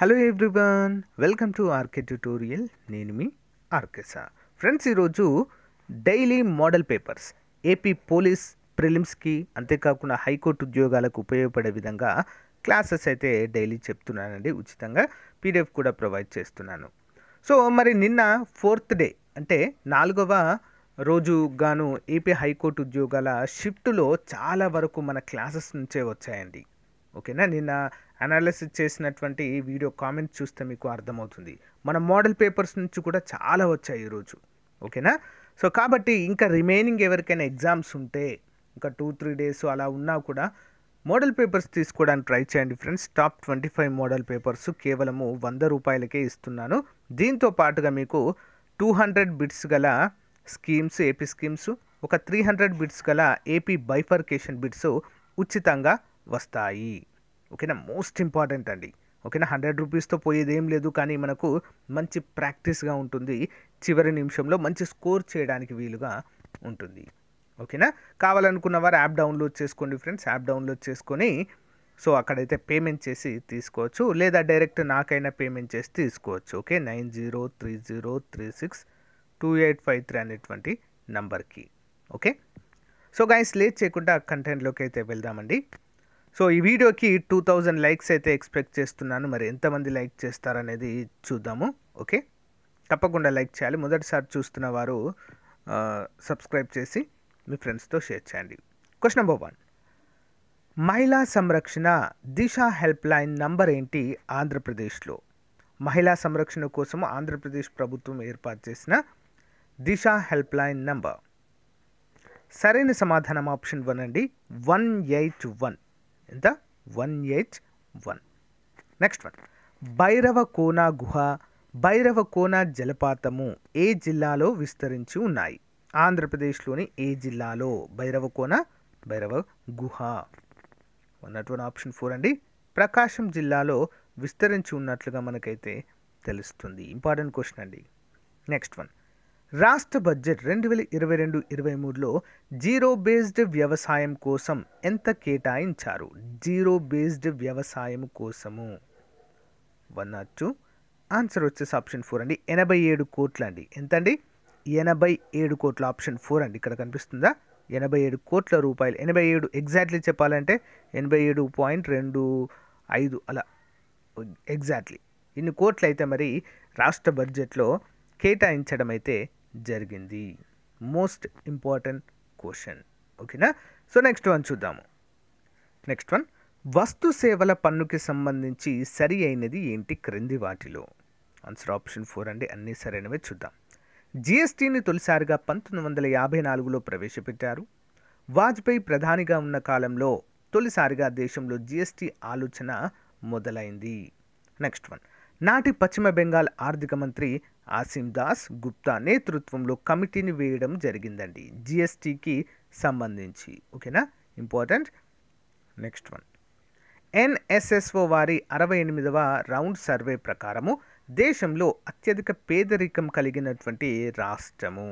hello everyone welcome to RK tutorial నేను మీ ఆర్కెసా ఫ్రెండ్స్ ఈరోజు daily model papers AP police ప్రిలిమ్స్కి అంతేకాకుండా హైకోర్టు ఉద్యోగాలకు ఉపయోగపడే విధంగా క్లాసెస్ అయితే డైలీ చెప్తున్నానండి ఉచితంగా పీడిఎఫ్ కూడా ప్రొవైడ్ చేస్తున్నాను సో మరి నిన్న ఫోర్త్ డే అంటే నాలుగవ రోజు గాను ఏపీ హైకోర్టు ఉద్యోగాల షిఫ్ట్లో చాలా వరకు మన క్లాసెస్ నుంచే వచ్చాయండి ఓకేనా నిన్న అనాలిసిస్ చేసినటువంటి వీడియో కామెంట్స్ చూస్తే మీకు అర్థమవుతుంది మన మోడల్ పేపర్స్ నుంచి కూడా చాలా వచ్చాయి ఈరోజు ఓకేనా సో కాబట్టి ఇంకా రిమైనింగ్ ఎవరికైనా ఎగ్జామ్స్ ఉంటే ఇంకా టూ త్రీ డేస్ అలా ఉన్నా కూడా మోడల్ పేపర్స్ తీసుకోవడానికి ట్రై చేయండి friends top twenty five model papers కేవలము వంద రూపాయలకే ఇస్తున్నాను దీంతో పాటుగా మీకు టూ హండ్రెడ్ బిట్స్ గల స్కీమ్స్ ఏపీ స్కీమ్స్ ఒక త్రీ హండ్రెడ్ బిట్స్ గల ఏపీ బైఫర్కేషన్ బిట్స్ ఉచితంగా వస్తాయి ఓకేనా మోస్ట్ ఇంపార్టెంట్ అండి ఓకేనా హండ్రెడ్ రూపీస్తో పోయేది ఏం లేదు కానీ మనకు మంచి ప్రాక్టీస్గా ఉంటుంది చివరి నిమిషంలో మంచి స్కోర్ చేయడానికి వీలుగా ఉంటుంది ఓకేనా కావాలనుకున్న వారు యాప్ డౌన్లోడ్ చేసుకోండి ఫ్రెండ్స్ యాప్ డౌన్లోడ్ చేసుకొని సో అక్కడైతే పేమెంట్ చేసి తీసుకోవచ్చు లేదా డైరెక్ట్ నాకైనా పేమెంట్ చేసి తీసుకోవచ్చు okay nine zero three zero three six two eight five three అనేటువంటి నంబర్కి ఓకే సో గాయస్ లేట్ చేయకుండా కంటెంట్లోకి అయితే వెళ్దామండి సో ఈ వీడియోకి టూ థౌజండ్ లైక్స్ అయితే ఎక్స్పెక్ట్ చేస్తున్నాను మరి ఎంతమంది లైక్ చేస్తారనేది చూద్దాము ఓకే తప్పకుండా లైక్ చేయాలి మొదటిసారి చూస్తున్న వారు సబ్స్క్రైబ్ చేసి మీ ఫ్రెండ్స్తో షేర్ చేయండి క్వశ్చన్ నెంబర్ వన్ మహిళా సంరక్షణ దిశ హెల్ప్ లైన్ నంబర్ ఏంటి ఆంధ్రప్రదేశ్లో మహిళా సంరక్షణ కోసం ఆంధ్రప్రదేశ్ ప్రభుత్వం ఏర్పాటు చేసిన దిశ హెల్ప్ లైన్ నంబర్ సరైన సమాధానం ఆప్షన్ వన్ అండి వన్ ఎయిట్ వన్ ఎంత one eight one next one Bhairava Kona గుహ భైరవ కోన జలపాతము ఏ జిల్లాలో విస్తరించి ఉన్నాయి ఆంధ్రప్రదేశ్లోని ఏ జిల్లాలో భైరవ కోన భైరవ గుహ వన్ ఆప్షన్ ఫోర్ అండి ప్రకాశం జిల్లాలో విస్తరించి ఉన్నట్లుగా మనకైతే తెలుస్తుంది ఇంపార్టెంట్ క్వశ్చన్ అండి నెక్స్ట్ వన్ రాష్ట్ర బడ్జెట్ రెండు వేల ఇరవై రెండు ఇరవై మూడులో జీరో బేస్డ్ వ్యవసాయం కోసం ఎంత కేటాయించారు జీరో బేస్డ్ వ్యవసాయం కోసము వన్ నాట్ టూ ఆన్సర్ వచ్చేసి ఆప్షన్ ఫోర్ అండి ఎనభై ఏడు కోట్ల అండి ఎంతండి ఎనభై ఏడు కోట్ల ఆప్షన్ ఫోర్ అండి ఇక్కడ కనిపిస్తుందా ఎనభై ఏడు కోట్ల రూపాయలు ఎనభై ఏడు ఎగ్జాక్ట్లీ చెప్పాలంటే ఎనభై ఏడు పాయింట్ రెండు ఐదు అలా ఎగ్జాక్ట్లీ ఇన్ని కోట్లు అయితే మరి రాష్ట్ర బడ్జెట్లో కేటాయించడం అయితే జరిగింది మోస్ట్ ఇంపార్టెంట్ క్వశ్చన్ ఓకేనా సో నెక్స్ట్ వన్ చూద్దాము నెక్స్ట్ వన్ వస్తు సేవల పన్నుకి సంబంధించి సరి అయినది ఏంటి క్రింది వాటిలో ఆన్సర్ ఆప్షన్ ఫోర్ అండి అన్నీ సరైనవే చూద్దాం జిఎస్టీని తొలిసారిగా పంతొమ్మిది వందల యాభై నాలుగులో ప్రవేశపెట్టారు వాజ్పేయి ప్రధానిగా ఉన్న కాలంలో తొలిసారిగా దేశంలో జిఎస్టీ ఆలోచన మొదలైంది నెక్స్ట్ వన్ నాటి పశ్చిమ బెంగాల్ ఆర్థిక మంత్రి ఆసిం దాస్ గుప్తా నేతృత్వంలో కమిటీని వేయడం జరిగిందండి జిఎస్టీకి సంబంధించి ఓకేనా ఇంపార్టెంట్ నెక్స్ట్ వన్ ఎన్ఎస్ఎస్ఓ వారి అరవై ఎనిమిదవ రౌండ్ సర్వే ప్రకారము దేశంలో అత్యధిక పేదరికం కలిగినటువంటి రాష్ట్రము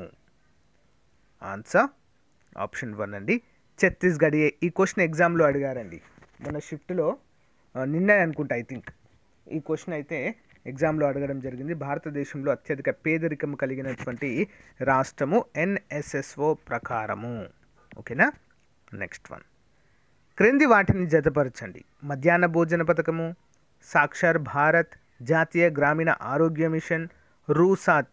ఆన్సర్ ఆప్షన్ వన్ అండి ఛత్తీస్గఢ్ ఈ క్వశ్చన్ ఎగ్జామ్లో అడిగారండి మన షిఫ్ట్లో నిన్న అనుకుంటా ఐ థింక్ ఈ క్వశ్చన్ అయితే ఎగ్జామ్లో అడగడం జరిగింది భారతదేశంలో అత్యధిక పేదరికం కలిగినటువంటి రాష్ట్రము ఎన్ఎస్ఎస్ఓ ప్రకారము ఓకేనా నెక్స్ట్ వన్ క్రింది వాటిని జతపరచండి మధ్యాహ్న భోజన పథకము సాక్షర్ భారత్ జాతీయ గ్రామీణ ఆరోగ్య మిషన్ రూసాత్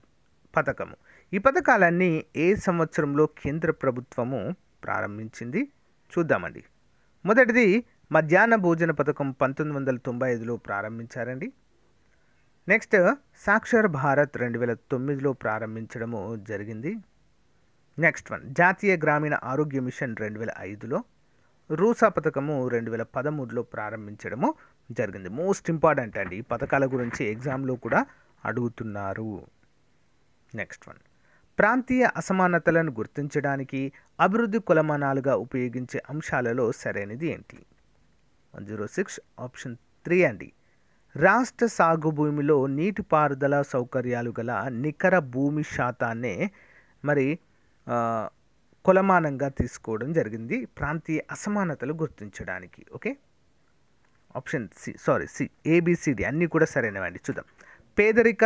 పథకము ఈ పథకాలన్నీ ఏ సంవత్సరంలో కేంద్ర ప్రభుత్వము ప్రారంభించింది చూద్దామండి మొదటిది మధ్యాహ్న భోజన పథకం పంతొమ్మిది వందల తొంభై ఐదులో ప్రారంభించారండి నెక్స్ట్ సాక్షర్ భారత్ రెండు వేల తొమ్మిదిలో ప్రారంభించడము జరిగింది నెక్స్ట్ వన్ జాతీయ గ్రామీణ ఆరోగ్య మిషన్ రెండు వేల ఐదులో రూసా పథకము రెండు వేల పదమూడులో ప్రారంభించడము జరిగింది మోస్ట్ ఇంపార్టెంట్ అండి ఈ పథకాల గురించి ఎగ్జామ్లో కూడా అడుగుతున్నారు నెక్స్ట్ వన్ ప్రాంతీయ అసమానతలను గుర్తించడానికి అభివృద్ధి కులమానాలుగా ఉపయోగించే అంశాలలో సరైనది ఏంటి one zero six option three అండి రాష్ట్ర సాగు భూమిలో నీటిపారుదల సౌకర్యాలు గల నికర భూమి శాతాన్నే మరి కొలమానంగా తీసుకోవడం జరిగింది ప్రాంతీయ అసమానతలు గుర్తించడానికి okay option C sorry C A B C D అన్నీ కూడా సరైనవండి చూద్దాం పేదరిక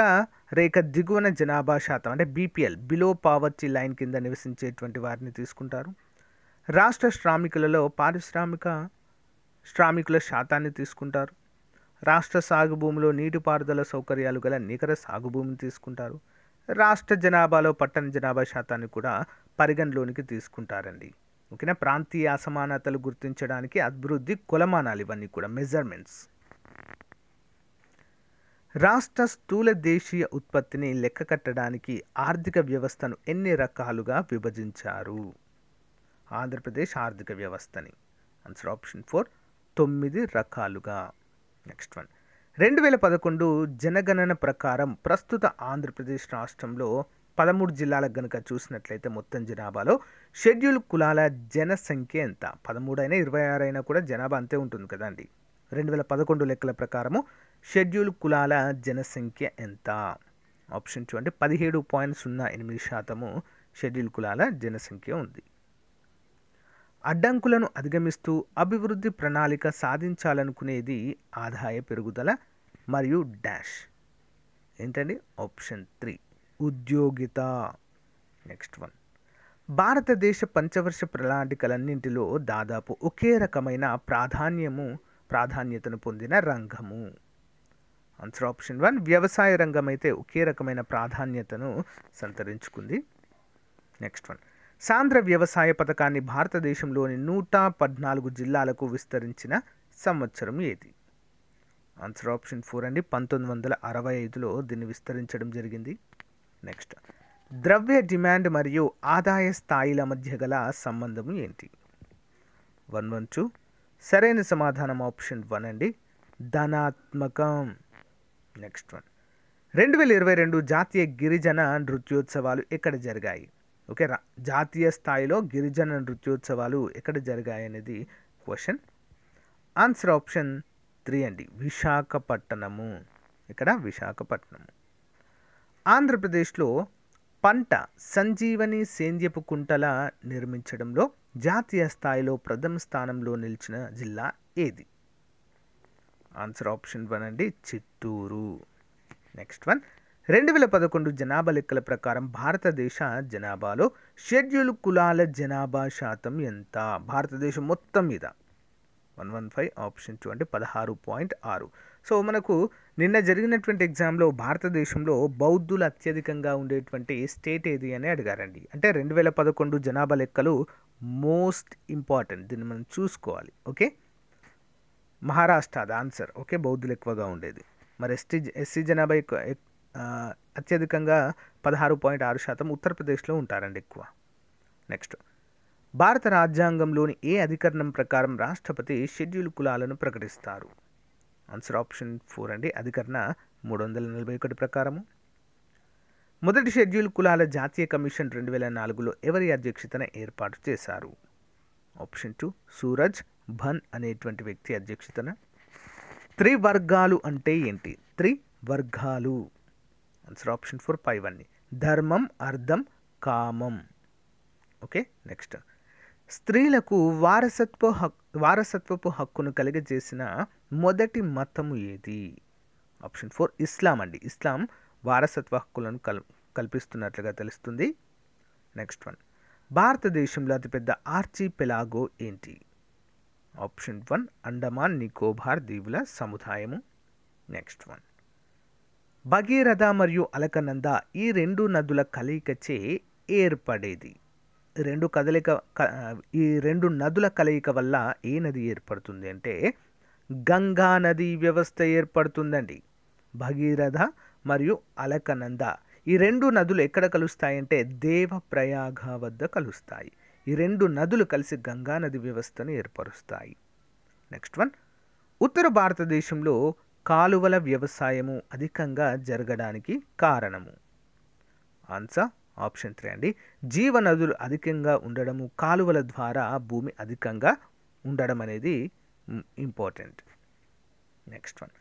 రేఖ దిగువన జనాభా శాతం అంటే బీపీఎల్ బిలో పావర్టీ లైన్ కింద నివసించేటువంటి వారిని తీసుకుంటారు రాష్ట్ర శ్రామికులలో పారిశ్రామిక శ్రామికుల శాతాన్ని తీసుకుంటారు రాష్ట్ర సాగు భూమిలో నీటిపారుదల సౌకర్యాలు గల నికర సాగు భూమిని తీసుకుంటారు రాష్ట్ర జనాభాలో పట్టణ జనాభా శాతాన్ని కూడా పరిగణలోనికి తీసుకుంటారండి ఓకేనా ప్రాంతీయ అసమానతలు గుర్తించడానికి అభివృద్ధి కొలమానాలు ఇవన్నీ కూడా మెజర్మెంట్స్ రాష్ట్ర స్థూల దేశీయ ఉత్పత్తిని లెక్క కట్టడానికి ఆర్థిక వ్యవస్థను ఎన్ని రకాలుగా విభజించారు ఆంధ్రప్రదేశ్ ఆర్థిక వ్యవస్థని ఆన్సర్ ఆప్షన్ ఫోర్ తొమ్మిది రకాలుగా నెక్స్ట్ వన్ రెండు వేల పదకొండు జనగణన ప్రకారం ప్రస్తుత ఆంధ్రప్రదేశ్ రాష్ట్రంలో పదమూడు జిల్లాలకు గనుక చూసినట్లయితే మొత్తం జనాభాలో షెడ్యూల్ కులాల జనసంఖ్య ఎంత పదమూడు అయినా ఇరవై ఆరు అయినా కూడా జనాభా అంతే ఉంటుంది కదండి రెండు వేల పదకొండు లెక్కల ప్రకారము షెడ్యూల్ కులాల జనసంఖ్య ఎంత ఆప్షన్ చూడండి పదిహేడు పాయింట్ సున్నా ఎనిమిది శాతము షెడ్యూల్ కులాల జనసంఖ్య ఉంది అడ్డంకులను అధిగమిస్తూ అభివృద్ధి ప్రణాళిక సాధించాలనుకునేది ఆదాయ పెరుగుదల మరియు డాష్ ఏంటండి ఆప్షన్ త్రీ ఉద్యోగిత నెక్స్ట్ వన్ భారతదేశ పంచవర్ష ప్రణాళికలన్నింటిలో దాదాపు ఒకే రకమైన ప్రాధాన్యము ప్రాధాన్యతను పొందిన రంగము ఆన్సర్ ఆప్షన్ వన్ వ్యవసాయ రంగం అయితే ఒకే రకమైన ప్రాధాన్యతను సంతరించుకుంది నెక్స్ట్ వన్ సాంద్ర వ్యవసాయ పథకాన్ని భారతదేశంలోని నూట పద్నాలుగు జిల్లాలకు విస్తరించిన సంవత్సరం ఏది ఆన్సర్ ఆప్షన్ ఫోర్ అండి పంతొమ్మిది వందల అరవై ఐదులో దీన్ని విస్తరించడం జరిగింది నెక్స్ట్ ద్రవ్య డిమాండ్ మరియు ఆదాయ స్థాయిల మధ్య గల సంబంధం ఏంటి వన్ వన్ టూ సరైన సమాధానం ఆప్షన్ వన్ అండి ధనాత్మకం నెక్స్ట్ వన్ రెండు వేల ఇరవై రెండు జాతీయ గిరిజన నృత్యోత్సవాలు ఎక్కడ జరిగాయి ఓకే జాతీయ స్థాయిలో గిరిజన నృత్యోత్సవాలు ఎక్కడ జరిగాయనేది క్వశ్చన్ ఆన్సర్ ఆప్షన్ త్రీ అండి విశాఖపట్నము ఇక్కడ విశాఖపట్నము ఆంధ్రప్రదేశ్లో పంట సంజీవని సేంద్యపు కుంటల నిర్మించడంలో జాతీయ స్థాయిలో ప్రథమ స్థానంలో నిలిచిన జిల్లా ఏది ఆన్సర్ ఆప్షన్ వన్ అండి చిత్తూరు నెక్స్ట్ వన్ రెండు వేల పదకొండు జనాభా లెక్కల ప్రకారం భారతదేశ జనాభాలో షెడ్యూల్ కులాల జనాభా శాతం ఎంత భారతదేశం మొత్తం మీద one one five option two అంటే పదహారు పాయింట్ ఆరు సో మనకు నిన్న జరిగినటువంటి ఎగ్జామ్లో భారతదేశంలో బౌద్ధులు అత్యధికంగా ఉండేటువంటి స్టేట్ ఏది అని అడిగారండి అంటే రెండు వేల పదకొండు జనాభా లెక్కలు మోస్ట్ ఇంపార్టెంట్ దీన్ని మనం చూసుకోవాలి ఓకే మహారాష్ట్ర అది ఆన్సర్ ఓకే బౌద్ధులు ఎక్కువగా ఉండేది మరి ఎస్టీ ఎస్సీ జనాభా ఎక్కువ అత్యధికంగా పదహారు పాయింట్ ఆరు శాతం ఉత్తరప్రదేశ్లో ఉంటారండి ఎక్కువ నెక్స్ట్ భారత రాజ్యాంగంలోని ఏ అధికరణం ప్రకారం రాష్ట్రపతి షెడ్యూల్ కులాలను ప్రకటిస్తారు ఆన్సర్ ఆప్షన్ ఫోర్ అండి అధికరణ మూడు వందల నలభై ఒకటి ప్రకారము మొదటి షెడ్యూల్ కులాల జాతీయ కమిషన్ రెండు వేల నాలుగులో ఎవరి అధ్యక్షతన ఏర్పాటు చేశారు ఆప్షన్ టూ సూరజ్ భన్ అనేటువంటి వ్యక్తి అధ్యక్షతన త్రివర్గాలు అంటే ఏంటి త్రివర్గాలు ఆన్సర్ ఆప్షన్ ఫోర్ పైవన్నీ ధర్మం అర్థం కామం ఓకే నెక్స్ట్ స్త్రీలకు వారసత్వ హక్ వారసత్వపు హక్కును కలిగజేసిన మొదటి మతము ఏది ఆప్షన్ ఫోర్ ఇస్లాం అండి ఇస్లాం వారసత్వ హక్కులను కల్ కల్పిస్తున్నట్లుగా తెలుస్తుంది నెక్స్ట్ వన్ భారతదేశంలో అతిపెద్ద ఆర్చి పెలాగో ఏంటి ఆప్షన్ వన్ అండమాన్ నికోబార్ దీవుల సముదాయము నెక్స్ట్ వన్ భగీరథ మరియు అలకనంద ఈ రెండు నదుల కలయికచే ఏర్పడేది రెండు కదలిక ఈ రెండు నదుల కలయిక వల్ల ఏ నది ఏర్పడుతుంది అంటే గంగా నది వ్యవస్థ ఏర్పడుతుందండి భగీరథ మరియు అలకనంద ఈ రెండు నదులు ఎక్కడ కలుస్తాయంటే దేవప్రయాగ వద్ద కలుస్తాయి ఈ రెండు నదులు కలిసి గంగా నది వ్యవస్థను ఏర్పరుస్తాయి నెక్స్ట్ వన్ ఉత్తర భారతదేశంలో కాలువల వ్యవసాయము అధికంగా జరగడానికి కారణము ఆన్సర్ ఆప్షన్ త్రీ అండి జీవనదులు అధికంగా ఉండడము కాలువల ద్వారా భూమి అధికంగా ఉండడం అనేది ఇంపార్టెంట్ నెక్స్ట్ వన్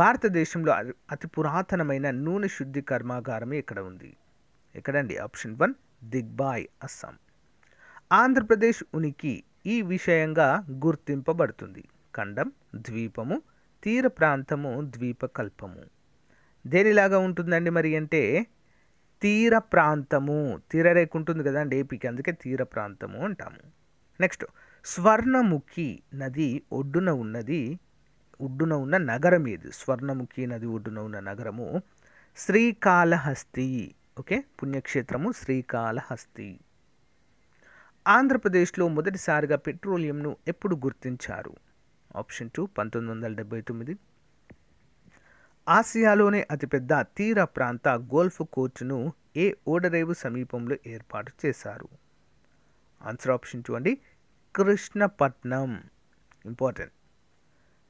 భారతదేశంలో అతి పురాతనమైన నూనె శుద్ధి కర్మాగారం ఇక్కడ ఉంది ఎక్కడండి ఆప్షన్ వన్ దిగ్బాయ్ అస్సాం ఆంధ్రప్రదేశ్ ఉనికి ఈ విషయంగా గుర్తింపబడుతుంది ఖండం ద్వీపము తీర ప్రాంతము ద్వీపకల్పము దేనిలాగా ఉంటుందండి మరి అంటే తీర ప్రాంతము తీర రేఖ ఉంటుంది కదా అండి ఏపీకి అందుకే తీర ప్రాంతము అంటాము నెక్స్ట్ స్వర్ణముఖి నది ఒడ్డున ఉన్నది ఒడ్డున ఉన్న నగరం ఏది స్వర్ణముఖి నది ఒడ్డున ఉన్న నగరము శ్రీకాళహస్తి ఓకే పుణ్యక్షేత్రము శ్రీకాళహస్తి ఆంధ్రప్రదేశ్లో మొదటిసారిగా పెట్రోలియంను ఎప్పుడు గుర్తించారు ఆప్షన్ టూ పంతొమ్మిది వందల డెబ్బై తొమ్మిది ఆసియాలోనే అతిపెద్ద తీర ప్రాంత గోల్ఫ్ కోర్టును ఏ ఓడరేవు సమీపంలో ఏర్పాటు చేశారు ఆన్సర్ ఆప్షన్ టూ అండి కృష్ణపట్నం ఇంపార్టెంట్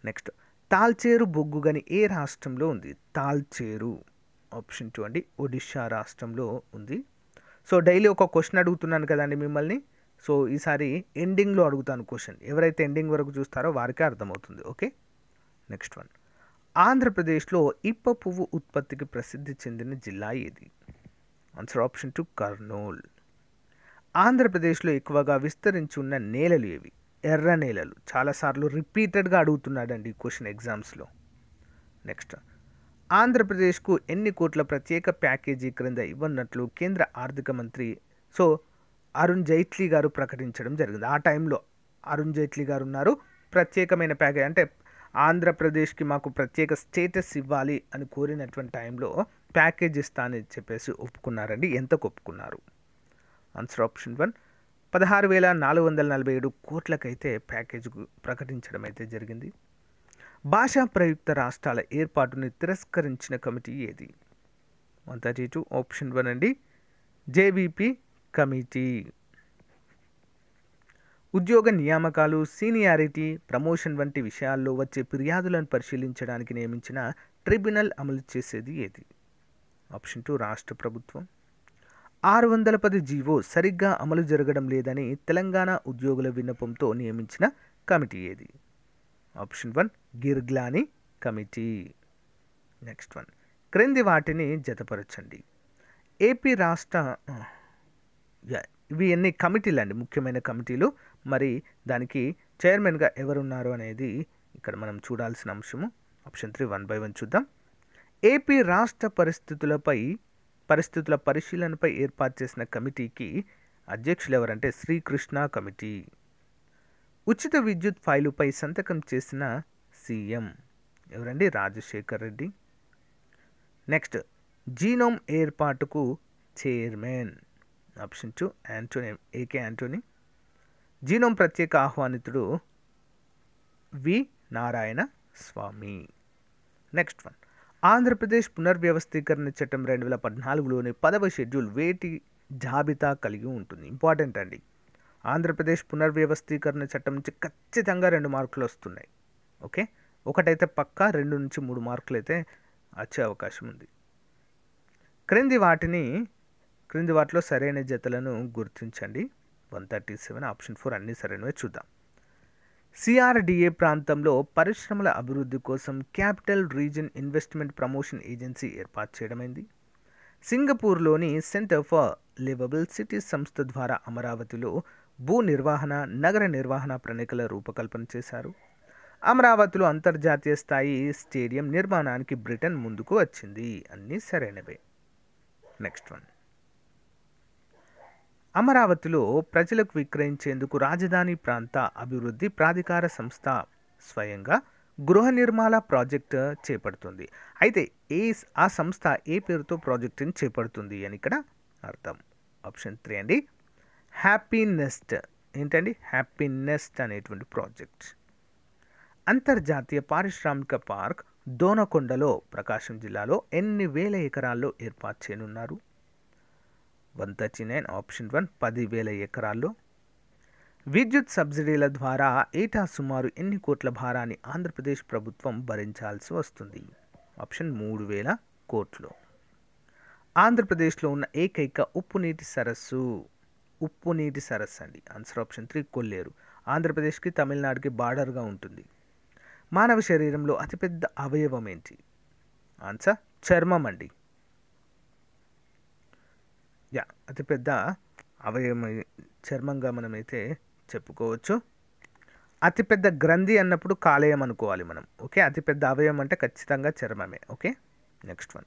నెక్స్ట్ తాల్చేరు బొగ్గు గని ఏ రాష్ట్రంలో ఉంది తాల్చేరు ఆప్షన్ టూ అండి ఒడిషా రాష్ట్రంలో ఉంది సో డైలీ ఒక క్వశ్చన్ అడుగుతున్నాను కదండి మిమ్మల్ని సో ఈసారి ఎండింగ్లో అడుగుతాను క్వశ్చన్ ఎవరైతే ఎండింగ్ వరకు చూస్తారో వారికే అర్థమవుతుంది ఓకే నెక్స్ట్ వన్ ఆంధ్రప్రదేశ్లో ఇప్ప పువ్వు ఉత్పత్తికి ప్రసిద్ధి చెందిన జిల్లా ఏది ఆన్సర్ ఆప్షన్ టు కర్నూల్ ఆంధ్రప్రదేశ్లో ఎక్కువగా విస్తరించి ఉన్న నేలలు ఏవి ఎర్ర నేలలు చాలాసార్లు రిపీటెడ్గా అడుగుతున్నాడండి ఈ క్వశ్చన్ ఎగ్జామ్స్లో నెక్స్ట్ ఆంధ్రప్రదేశ్కు ఎన్ని కోట్ల ప్రత్యేక ప్యాకేజీ క్రింద ఇవ్వన్నట్లు కేంద్ర ఆర్థిక మంత్రి సో అరుణ్ జైట్లీ గారు ప్రకటించడం జరిగింది ఆ టైంలో అరుణ్ జైట్లీ గారు ఉన్నారు ప్రత్యేకమైన ప్యాకేజ్ అంటే ఆంధ్రప్రదేశ్కి మాకు ప్రత్యేక స్టేటస్ ఇవ్వాలి అని కోరినటువంటి టైంలో ప్యాకేజ్ ఇస్తానని చెప్పేసి ఒప్పుకున్నారండి ఎంత ఒప్పుకున్నారు ఆన్సర్ ఆప్షన్ వన్ పదహారు వేల నాలుగు వందల నలభై ఏడు కోట్లకైతే ప్యాకేజ్ ప్రకటించడం అయితే జరిగింది భాషా ప్రయుక్త రాష్ట్రాల ఏర్పాటుని తిరస్కరించిన కమిటీ ఏది one thirty two option one అండి జేబీపీ కమిటీ ఉద్యోగ నియామకాలు సీనియారిటీ ప్రమోషన్ వంటి విషయాల్లో వచ్చే ఫిర్యాదులను పరిశీలించడానికి నియమించిన ట్రిబ్యునల్ అమలు చేసేది ఏది ఆప్షన్ టూ రాష్ట్ర ప్రభుత్వం ఆరు వందల పది జీవో సరిగ్గా అమలు జరగడం లేదని తెలంగాణ ఉద్యోగుల విన్నపంతో నియమించిన కమిటీ ఏది option one Girglani committee next one క్రింది వాటిని జతపరచండి ఏపీ రాష్ట్ర ఇవి ఎన్ని కమిటీలు అండి ముఖ్యమైన కమిటీలు మరి దానికి చైర్మన్గా ఎవరున్నారు అనేది ఇక్కడ మనం చూడాల్సిన అంశము option three one by one చూద్దాం ఏపీ రాష్ట్ర పరిస్థితులపై పరిస్థితుల పరిశీలనపై ఏర్పాటు చేసిన కమిటీకి అధ్యక్షులు ఎవరంటే శ్రీకృష్ణ కమిటీ ఉచిత విద్యుత్ ఫైలుపై సంతకం చేసిన సీఎం ఎవరండి రాజశేఖర్ రెడ్డి నెక్స్ట్ జీనోమ్ ఏర్పాటుకు chairman option two Antony AK Antony GoM ప్రత్యేక ఆహ్వానితుడు V Narayana Swamy next one Andhra Pradesh పునర్వ్యవస్థీకరణ చట్టం రెండు వేల పద్నాలుగులోని పదవ షెడ్యూల్ వేటి జాబితా కలిగి ఉంటుంది ఇంపార్టెంట్ అండి ఆంధ్రప్రదేశ్ పునర్వ్యవస్థీకరణ చట్టం నుంచి ఖచ్చితంగా రెండు మార్కులు వస్తున్నాయి ఓకే ఒకటైతే పక్కా రెండు నుంచి మూడు మార్కులు అయితే వచ్చే అవకాశం ఉంది క్రింది వాటిని క్రింది వాటిలో సరైన జతలను గుర్తించండి one thirty seven option four అన్ని సరైనవే చూద్దాం సిఆర్డిఏ ప్రాంతంలో పరిశ్రమల అభివృద్ధి కోసం capital region investment promotion agency ఏర్పాటు చేయడమైంది సింగపూర్లోని సెంటర్ ఫర్ లివబుల్ సిటీ సంస్థ ద్వారా అమరావతిలో భూ నిర్వహణ నగర నిర్వహణ ప్రణాళికల రూపకల్పన చేశారు అమరావతిలో అంతర్జాతీయ స్థాయి స్టేడియం నిర్మాణానికి బ్రిటన్ ముందుకు వచ్చింది అన్నీ సరైనవే నెక్స్ట్ వన్ అమరావతిలో ప్రజలకు విక్రయించేందుకు రాజధాని ప్రాంత అభివృద్ధి ప్రాధికార సంస్థ స్వయంగా గృహ నిర్మాణ ప్రాజెక్ట్ చేపడుతుంది అయితే ఏ ఆ సంస్థ ఏ పేరుతో ప్రాజెక్టుని చేపడుతుంది అని ఇక్కడ అర్థం ఆప్షన్ త్రీ అండి హ్యాపీనెస్ట్ ఏంటండి హ్యాపీనెస్ట్ అనేటువంటి ప్రాజెక్ట్ అంతర్జాతీయ పారిశ్రామిక పార్క్ దోనకొండలో ప్రకాశం జిల్లాలో ఎన్ని వేల ఎకరాల్లో ఏర్పాటు చేయనున్నారు one thirty nine option one పదివేల ఎకరాల్లో విద్యుత్ సబ్సిడీల ద్వారా ఏటా సుమారు ఎన్ని కోట్ల భారాన్ని ఆంధ్రప్రదేశ్ ప్రభుత్వం భరించాల్సి వస్తుంది ఆప్షన్ మూడు వేల కోట్లు ఆంధ్రప్రదేశ్లో ఉన్న ఏకైక ఉప్పు నీటి సరస్సు ఉప్పు నీటి సరస్సు అండి ఆన్సర్ ఆప్షన్ త్రీ కొల్లేరు ఆంధ్రప్రదేశ్కి తమిళనాడుకి బార్డర్గా ఉంటుంది మానవ శరీరంలో అతిపెద్ద అవయవం ఏంటి ఆన్సర్ చర్మం అండి యా అతిపెద్ద అవయవం చర్మంగా మనమైతే చెప్పుకోవచ్చు అతిపెద్ద గ్రంథి అన్నప్పుడు కాలేయం అనుకోవాలి మనం ఓకే అతిపెద్ద అవయవం అంటే ఖచ్చితంగా చర్మమే ఓకే నెక్స్ట్ వన్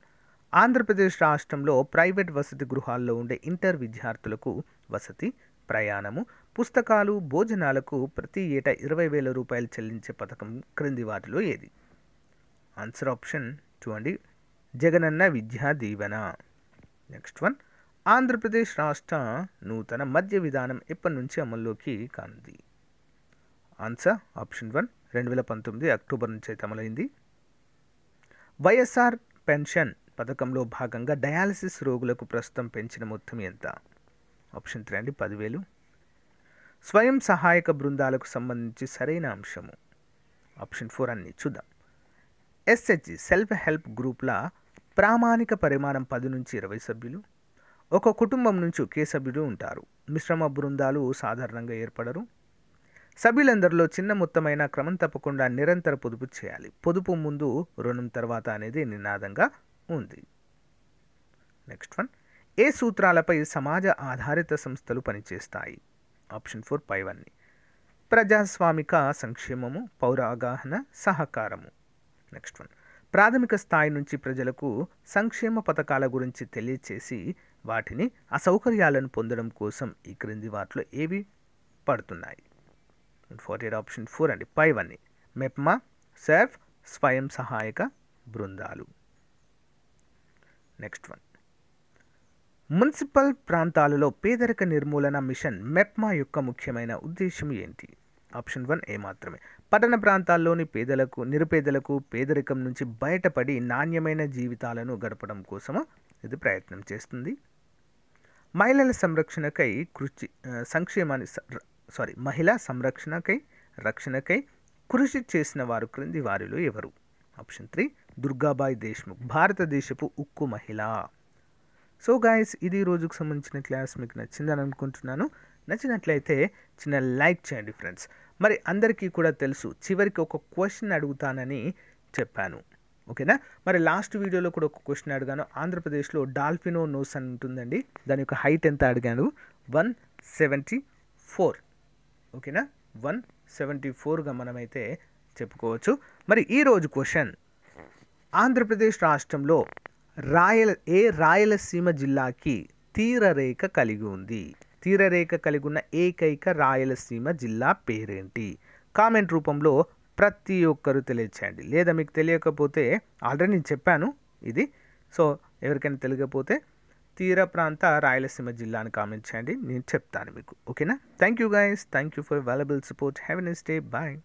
ఆంధ్రప్రదేశ్ రాష్ట్రంలో ప్రైవేట్ వసతి గృహాల్లో ఉండే ఇంటర్ విద్యార్థులకు వసతి ప్రయాణము పుస్తకాలు భోజనాలకు ప్రతి ఏటా ఇరవై వేల రూపాయలు చెల్లించే పథకం క్రింది వాటిలో ఏది ఆన్సర్ ఆప్షన్ చూడండి జగనన్న విద్యా దీవెన నెక్స్ట్ వన్ ఆంధ్రప్రదేశ్ రాష్ట్ర నూతన మద్య విధానం ఎప్పటి నుంచి అమల్లోకి కానుంది ఆన్సర్ ఆప్షన్ వన్ రెండు వేల పంతొమ్మిది అక్టోబర్ నుంచి అయితే అమలైంది వైఎస్ఆర్ పెన్షన్ పథకంలో భాగంగా డయాలసిస్ రోగులకు ప్రస్తుతం పెంచిన మొత్తం ఎంత ఆప్షన్ త్రీ అండి పదివేలు స్వయం సహాయక బృందాలకు సంబంధించి సరైన అంశము ఆప్షన్ ఫోర్ అన్ని చూద్దాం ఎస్హెచ్ సెల్ఫ్ హెల్ప్ గ్రూప్ల ప్రామాణిక పరిమాణం పది నుంచి ఇరవై సభ్యులు ఒక కుటుంబం నుంచి ఒకే సభ్యుడు ఉంటారు మిశ్రమ బృందాలు సాధారణంగా ఏర్పడరు సభ్యులందరిలో చిన్న మొత్తమైన క్రమం తప్పకుండా నిరంతర పొదుపు చేయాలి పొదుపు ముందు రుణం తర్వాత అనేది నినాదంగా ఉంది నెక్స్ట్ వన్ ఏ సూత్రాలపై సమాజ ఆధారిత సంస్థలు పనిచేస్తాయి ఆప్షన్ ఫోర్ పై వన్ ప్రజాస్వామిక సంక్షేమము పౌర అవగాహన సహకారము నెక్స్ట్ వన్ ప్రాథమిక స్థాయి నుంచి ప్రజలకు సంక్షేమ పథకాల గురించి తెలియచేసి వాటిని అసౌకర్యాలను పొందడం కోసం ఈ క్రింది వాటిలో ఏవి పడుతున్నాయి ఫార్టీ ఎయిట్ ఆప్షన్ ఫోర్ అండి పైవన్నీ మెప్మా సేఫ్ స్వయం సహాయక బృందాలు నెక్స్ట్ వన్ మున్సిపల్ ప్రాంతాలలో పేదరిక నిర్మూలన మిషన్ మెప్మా యొక్క ముఖ్యమైన ఉద్దేశం ఏంటి ఆప్షన్ వన్ ఏ మాత్రమే పట్టణ ప్రాంతాల్లోని పేదలకు నిరుపేదలకు పేదరికం నుంచి బయటపడి నాణ్యమైన జీవితాలను గడపడం కోసం ఇది ప్రయత్నం చేస్తుంది మహిళల సంరక్షణకై కృషి సంక్షేమాన్ని సారీ మహిళా సంరక్షణకై రక్షణకై కృషి చేసిన వారు క్రింది వారిలో ఎవరు ఆప్షన్ త్రీ దుర్గాబాయి దేశ్ముఖ్ భారతదేశపు ఉక్కు మహిళ సో గాయస్ ఇది రోజుకు సంబంధించిన క్లాస్ మీకు నచ్చిందని అనుకుంటున్నాను నచ్చినట్లయితే చిన్న లైక్ చేయండి ఫ్రెండ్స్ మరి అందరికీ కూడా తెలుసు చివరికి ఒక క్వశ్చన్ అడుగుతానని చెప్పాను ఓకేనా మరి లాస్ట్ వీడియోలో కూడా ఒక క్వశ్చన్ అడిగాను ఆంధ్రప్రదేశ్లో డాల్ఫినో నోస్ అని ఉంటుందండి దాని యొక్క హైట్ ఎంత అడిగాను వన్ సెవెంటీ ఫోర్ ఓకేనా వన్ సెవెంటీ ఫోర్గా మనమైతే చెప్పుకోవచ్చు మరి ఈరోజు క్వశ్చన్ ఆంధ్రప్రదేశ్ రాష్ట్రంలో రాయల ఏ రాయలసీమ జిల్లాకి తీరరేఖ కలిగి ఉంది తీరరేఖ కలిగి ఉన్న ఏకైక రాయలసీమ జిల్లా పేరేంటి కామెంట్ రూపంలో ప్రతి ఒక్కరూ తెలియచేయండి లేదా మీకు తెలియకపోతే ఆల్రెడీ నేను చెప్పాను ఇది సో ఎవరికైనా తెలియకపోతే తీర ప్రాంత రాయలసీమ జిల్లాని కామెంట్ చేయండి నేను చెప్తాను మీకు ఓకేనా thank you guys thank you for valuable support have nice day bye